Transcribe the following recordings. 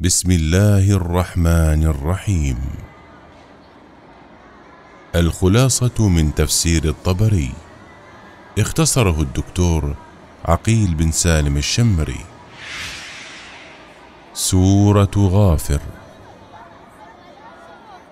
بسم الله الرحمن الرحيم الخلاصة من تفسير الطبري اختصره الدكتور عقيل بن سالم الشمري سورة غافر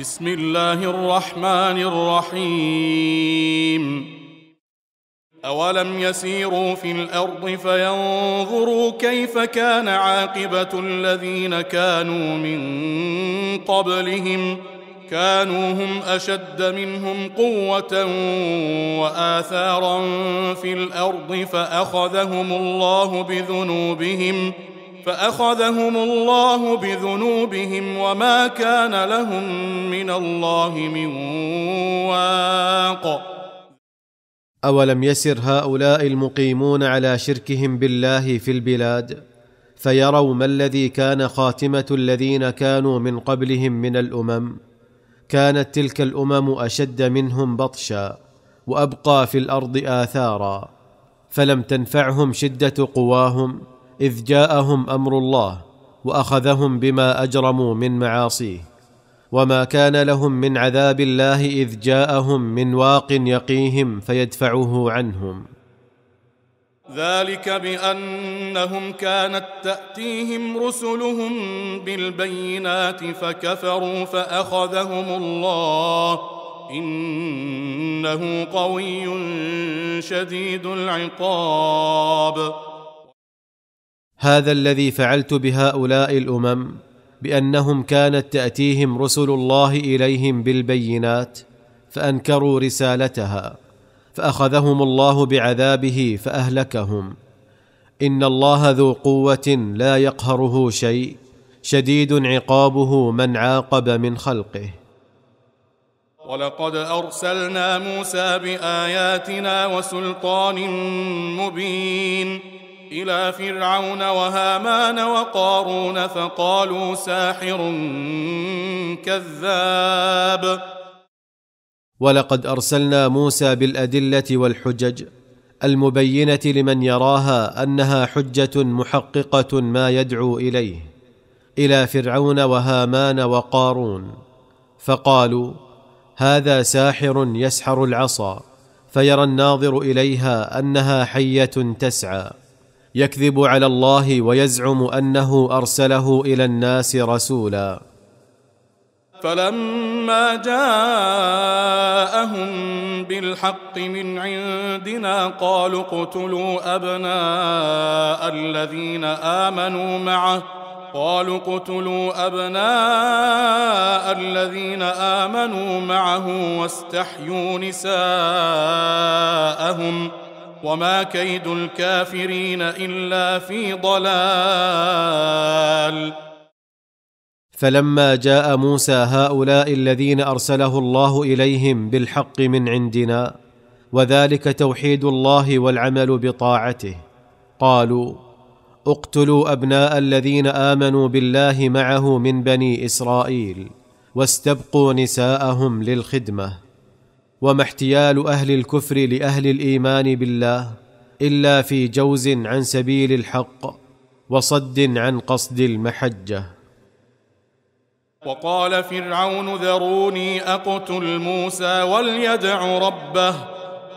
بسم الله الرحمن الرحيم أولم يسيروا في الأرض فينظروا كيف كان عاقبة الذين كانوا من قبلهم كانوا هم أشد منهم قوة وآثارا في الأرض فأخذهم الله بذنوبهم فأخذهم الله بذنوبهم وما كان لهم من الله من واق اولم يسر هؤلاء المقيمون على شركهم بالله في البلاد فيروا ما الذي كان خاتمه الذين كانوا من قبلهم من الامم كانت تلك الامم اشد منهم بطشا وابقى في الارض اثارا فلم تنفعهم شده قواهم اذ جاءهم امر الله واخذهم بما اجرموا من معاصيه وما كان لهم من عذاب الله اذ جاءهم من واق يقيهم فيدفعه عنهم ذلك بانهم كانت تاتيهم رسلهم بالبينات فكفروا فاخذهم الله انه قوي شديد العقاب هذا الذي فعلت بهؤلاء الامم بانهم كانت تاتيهم رسل الله اليهم بالبينات فانكروا رسالتها فاخذهم الله بعذابه فاهلكهم ان الله ذو قوه لا يقهره شيء شديد عقابه من عاقب من خلقه ولقد ارسلنا موسى باياتنا وسلطان مبين إلى فرعون وهامان وقارون فقالوا ساحر كذاب ولقد أرسلنا موسى بالأدلة والحجج المبينة لمن يراها أنها حجة محققة ما يدعو إليه إلى فرعون وهامان وقارون فقالوا هذا ساحر يسحر العصا فيرى الناظر إليها أنها حية تسعى يكذب على الله ويزعم انه ارسله الى الناس رسولا فلما جاءهم بالحق من عندنا قالوا اقتلوا ابناء الذين امنوا معه قالوا اقتلوا ابناء الذين امنوا معه واستحيوا نساءهم وما كيد الكافرين الا في ضلال فلما جاء موسى هؤلاء الذين ارسله الله اليهم بالحق من عندنا وذلك توحيد الله والعمل بطاعته قالوا اقتلوا ابناء الذين امنوا بالله معه من بني اسرائيل واستبقوا نساءهم للخدمه وما احتيال اهل الكفر لاهل الايمان بالله الا في جوز عن سبيل الحق وصد عن قصد المحجه وقال فرعون ذروني اقتل موسى وليدع ربه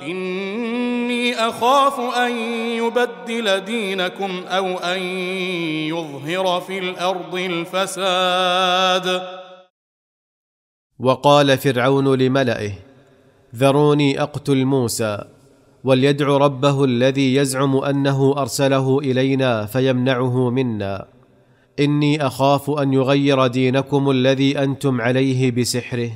اني اخاف ان يبدل دينكم او ان يظهر في الارض الفساد وقال فرعون لملئه ذروني اقتل موسى وليدع ربه الذي يزعم انه ارسله الينا فيمنعه منا اني اخاف ان يغير دينكم الذي انتم عليه بسحره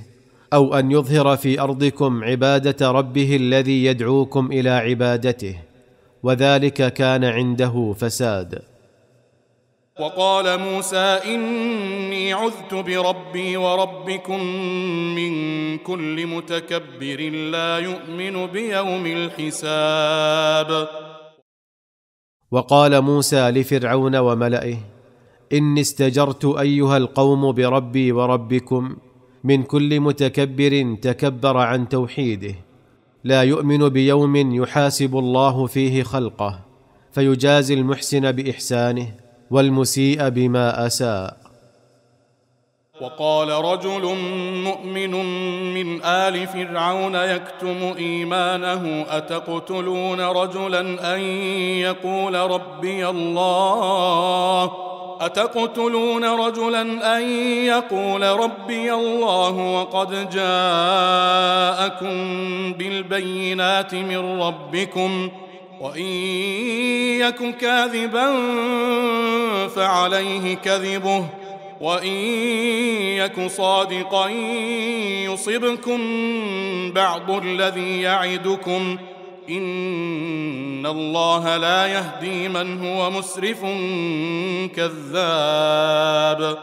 او ان يظهر في ارضكم عباده ربه الذي يدعوكم الى عبادته وذلك كان عنده فساد وقال موسى إني عذت بربي وربكم من كل متكبر لا يؤمن بيوم الحساب وقال موسى لفرعون وملئه إني استجرت أيها القوم بربي وربكم من كل متكبر تكبر عن توحيده لا يؤمن بيوم يحاسب الله فيه خلقه فيجازي المحسن بإحسانه والمسيء بما اساء وقال رجل مؤمن من ال فرعون يكتم ايمانه اتقتلون رجلا ان يقول ربي الله اتقتلون رجلا ان يقول ربي الله وقد جاءكم بالبينات من ربكم وإن يك كاذبا فعليه كذبه وإن يك صادقا يصبكم بعض الذي يعدكم إن الله لا يهدي من هو مسرف كذاب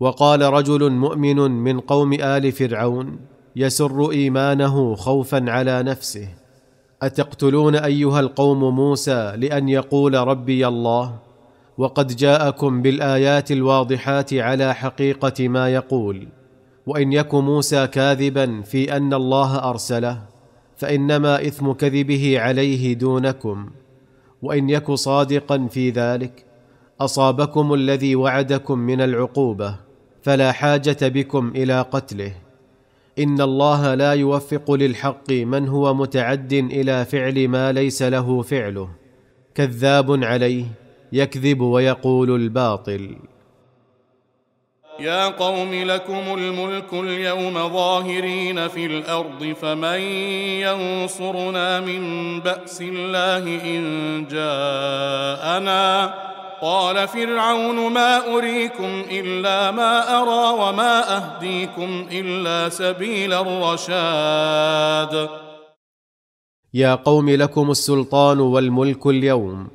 وقال رجل مؤمن من قوم آل فرعون يسر إيمانه خوفا على نفسه اتقتلون ايها القوم موسى لان يقول ربي الله وقد جاءكم بالايات الواضحات على حقيقه ما يقول وان يك موسى كاذبا في ان الله ارسله فانما اثم كذبه عليه دونكم وان يك صادقا في ذلك اصابكم الذي وعدكم من العقوبه فلا حاجه بكم الى قتله ان الله لا يوفق للحق من هو متعد الى فعل ما ليس له فعله كذاب عليه يكذب ويقول الباطل يا قوم لكم الملك اليوم ظاهرين في الارض فمن ينصرنا من باس الله ان جاءنا قال فرعون ما أريكم إلا ما أرى وما أهديكم إلا سبيل الرشاد يا قوم لكم السلطان والملك اليوم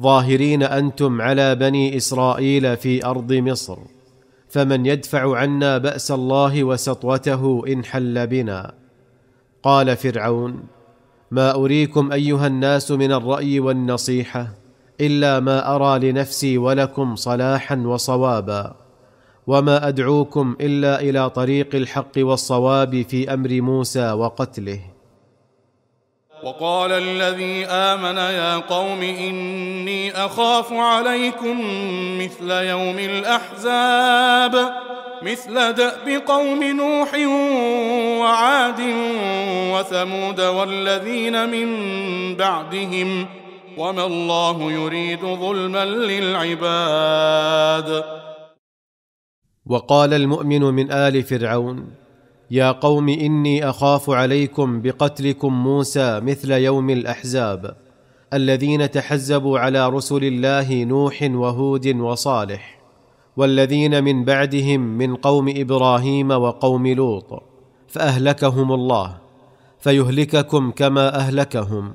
ظاهرين أنتم على بني إسرائيل في أرض مصر فمن يدفع عنا بأس الله وسطوته إن حل بنا قال فرعون ما أريكم أيها الناس من الرأي والنصيحة الا ما ارى لنفسي ولكم صلاحا وصوابا وما ادعوكم الا الى طريق الحق والصواب في امر موسى وقتله وقال الذي امن يا قوم اني اخاف عليكم مثل يوم الاحزاب مثل داب قوم نوح وعاد وثمود والذين من بعدهم وما الله يريد ظلما للعباد وقال المؤمن من ال فرعون يا قوم اني اخاف عليكم بقتلكم موسى مثل يوم الاحزاب الذين تحزبوا على رسل الله نوح وهود وصالح والذين من بعدهم من قوم ابراهيم وقوم لوط فاهلكهم الله فيهلككم كما اهلكهم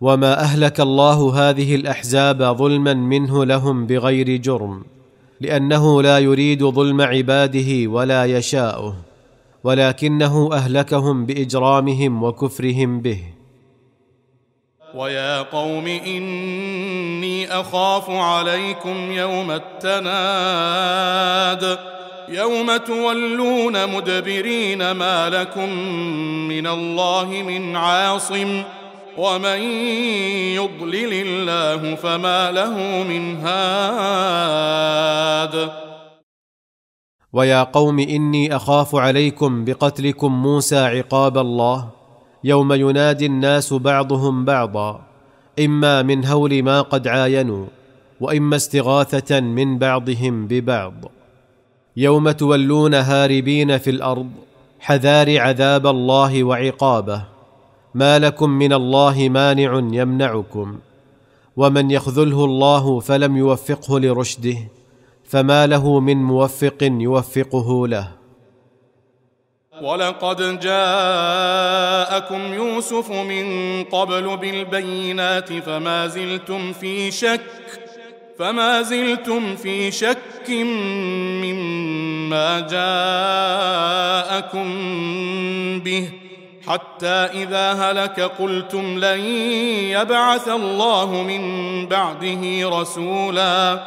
وما اهلك الله هذه الاحزاب ظلما منه لهم بغير جرم لانه لا يريد ظلم عباده ولا يشاؤه ولكنه اهلكهم باجرامهم وكفرهم به ويا قوم اني اخاف عليكم يوم التناد يوم تولون مدبرين ما لكم من الله من عاصم ومن يضلل الله فما له من هاد ويا قوم اني اخاف عليكم بقتلكم موسى عقاب الله يوم ينادي الناس بعضهم بعضا اما من هول ما قد عاينوا واما استغاثه من بعضهم ببعض يوم تولون هاربين في الارض حذار عذاب الله وعقابه ما لكم من الله مانع يمنعكم ومن يخذله الله فلم يوفقه لرشده فما له من موفق يوفقه له ولقد جاءكم يوسف من قبل بالبينات فما زلتم في شك فما زلتم في شك مما جاءكم به حتى إذا هلك قلتم لن يبعث الله من بعده رسولا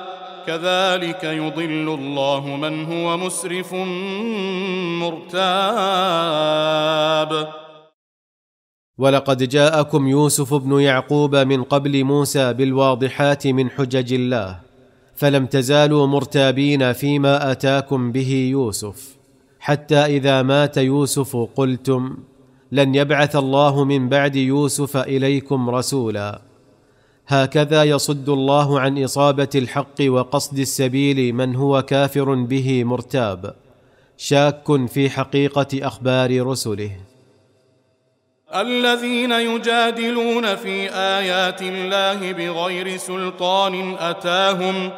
كذلك يضل الله من هو مسرف مرتاب ولقد جاءكم يوسف بن يعقوب من قبل موسى بالواضحات من حجج الله فلم تزالوا مرتابين فيما اتاكم به يوسف حتى اذا مات يوسف قلتم لن يبعث الله من بعد يوسف اليكم رسولا هكذا يصد الله عن اصابه الحق وقصد السبيل من هو كافر به مرتاب شاك في حقيقه اخبار رسله الذين يجادلون في ايات الله بغير سلطان اتاهم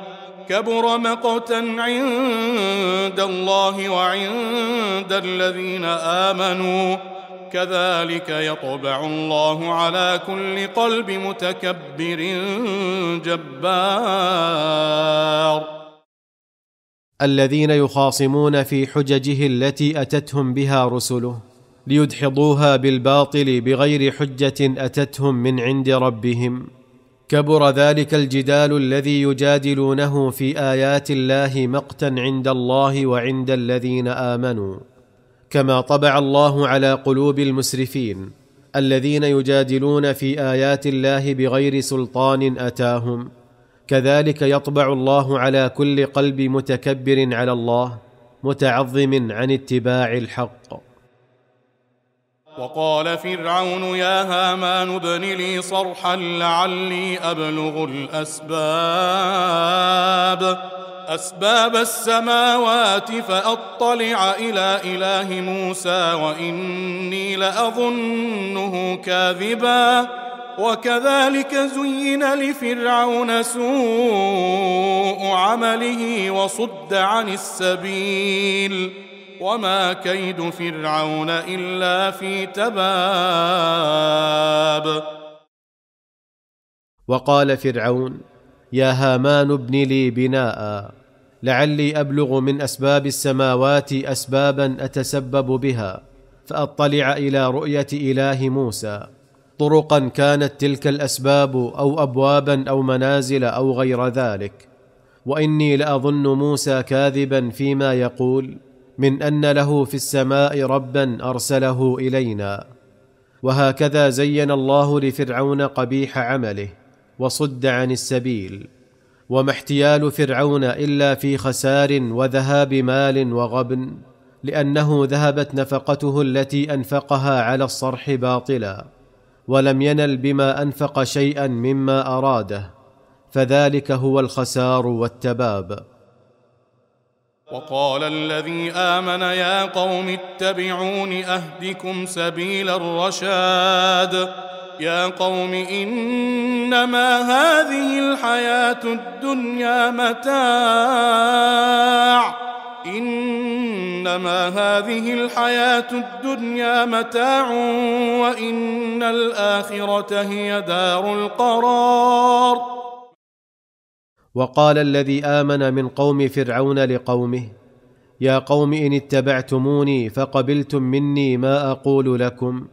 كبر مقتا عند الله وعند الذين امنوا كذلك يطبع الله على كل قلب متكبر جبار الذين يخاصمون في حججه التي اتتهم بها رسله ليدحضوها بالباطل بغير حجه اتتهم من عند ربهم كبر ذلك الجدال الذي يجادلونه في ايات الله مقتا عند الله وعند الذين امنوا كما طبع الله على قلوب المسرفين الذين يجادلون في ايات الله بغير سلطان اتاهم كذلك يطبع الله على كل قلب متكبر على الله متعظم عن اتباع الحق وقال فرعون يا هامان ابن لي صرحا لعلي ابلغ الاسباب اسباب السماوات فاطلع الى اله موسى واني لاظنه كاذبا وكذلك زين لفرعون سوء عمله وصد عن السبيل وما كيد فرعون الا في تباب وقال فرعون يا هامان ابن لي بناء لعلي ابلغ من اسباب السماوات اسبابا اتسبب بها فاطلع الى رؤيه اله موسى طرقا كانت تلك الاسباب او ابوابا او منازل او غير ذلك واني لاظن موسى كاذبا فيما يقول من ان له في السماء ربا ارسله الينا وهكذا زين الله لفرعون قبيح عمله وصد عن السبيل وما احتيال فرعون الا في خسار وذهاب مال وغبن لانه ذهبت نفقته التي انفقها على الصرح باطلا ولم ينل بما انفق شيئا مما اراده فذلك هو الخسار والتباب وقال الذي امن يا قوم اتبعون اهدكم سبيل الرشاد يا قوم انما هذه الحياه الدنيا متاع انما هذه الحياه الدنيا متاع وان الاخره هي دار القرار وقال الذي امن من قوم فرعون لقومه يا قوم ان اتبعتموني فقبلتم مني ما اقول لكم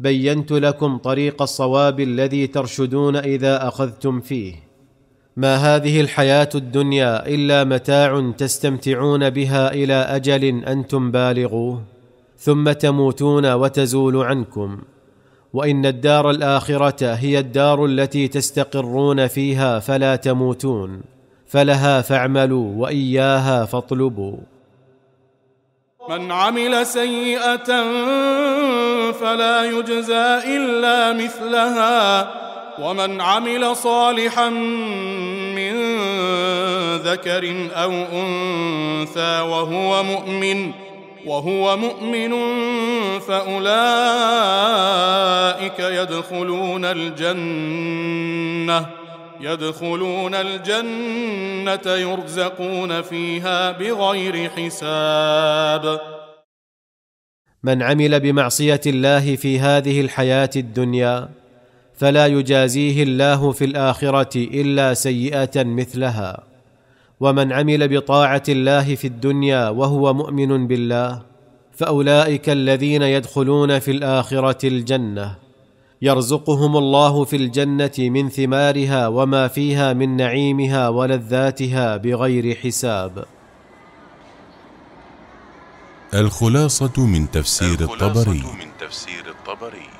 بينت لكم طريق الصواب الذي ترشدون اذا اخذتم فيه ما هذه الحياه الدنيا الا متاع تستمتعون بها الى اجل انتم بالغوه ثم تموتون وتزول عنكم وان الدار الاخره هي الدار التي تستقرون فيها فلا تموتون فلها فاعملوا واياها فاطلبوا من عمل سيئة فلا يجزى إلا مثلها ومن عمل صالحا من ذكر أو أنثى وهو مؤمن وهو مؤمن فأولئك يدخلون الجنة يدخلون الجنة يرزقون فيها بغير حساب من عمل بمعصية الله في هذه الحياة الدنيا فلا يجازيه الله في الآخرة إلا سيئة مثلها ومن عمل بطاعة الله في الدنيا وهو مؤمن بالله فأولئك الذين يدخلون في الآخرة الجنة يرزقهم الله في الجنه من ثمارها وما فيها من نعيمها ولذاتها بغير حساب الخلاصه من تفسير الخلاصة من تفسير الطبري